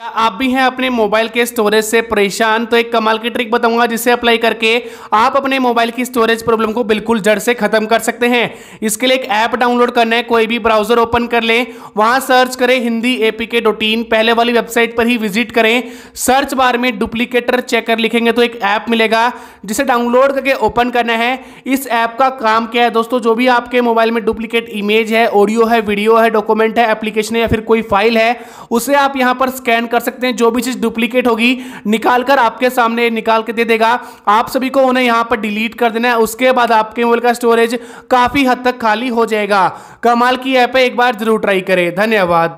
क्या आप भी हैं अपने मोबाइल के स्टोरेज से परेशान तो एक कमाल की ट्रिक बताऊंगा जिसे अप्लाई करके आप अपने मोबाइल की स्टोरेज प्रॉब्लम को बिल्कुल जड़ से खत्म कर सकते हैं इसके लिए एक ऐप डाउनलोड करना है कोई भी ब्राउजर ओपन कर लें वहां सर्च करें हिंदी एपीके डॉट इन पहले वाली वेबसाइट पर ही विजिट करें सर्च बार में डुप्लीकेटर चेकर लिखेंगे तो एक ऐप मिलेगा जिसे डाउनलोड करके ओपन करना है इस ऐप का काम क्या है दोस्तों जो भी आपके मोबाइल में डुप्लीकेट इमेज है ऑडियो है वीडियो है डॉक्यूमेंट है एप्लीकेशन या फिर कोई फाइल है उसे आप यहाँ पर स्कैन ज्वाइन कर सकते हैं जो भी चीज़ डुप्लीकेट होगी निकाल कर आपके सामने निकाल के दे देगा आप सभी को उन्हें यहाँ पर डिलीट कर देना है उसके बाद आपके मोबाइल का स्टोरेज काफ़ी हद तक खाली हो जाएगा कमाल की ऐप है एक बार जरूर ट्राई करें धन्यवाद